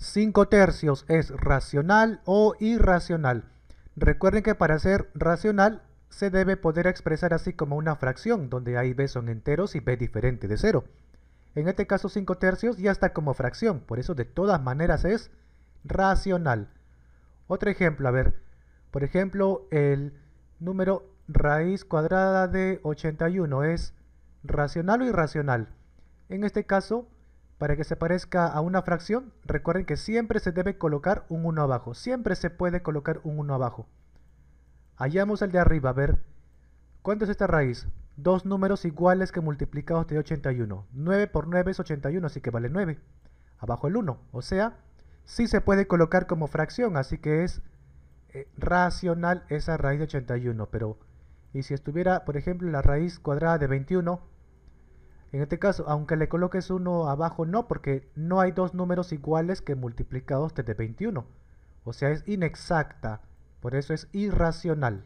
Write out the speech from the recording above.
5 tercios es racional o irracional. Recuerden que para ser racional se debe poder expresar así como una fracción, donde A y B son enteros y B diferente de 0. En este caso 5 tercios ya está como fracción, por eso de todas maneras es racional. Otro ejemplo, a ver, por ejemplo el número raíz cuadrada de 81 es racional o irracional. En este caso para que se parezca a una fracción, recuerden que siempre se debe colocar un 1 abajo. Siempre se puede colocar un 1 abajo. Hallamos el de arriba, a ver. ¿Cuánto es esta raíz? Dos números iguales que multiplicados de 81. 9 por 9 es 81, así que vale 9. Abajo el 1, o sea, sí se puede colocar como fracción, así que es eh, racional esa raíz de 81. Pero, y si estuviera, por ejemplo, la raíz cuadrada de 21 en este caso, aunque le coloques uno abajo, no, porque no hay dos números iguales que multiplicados desde 21. O sea, es inexacta, por eso es irracional.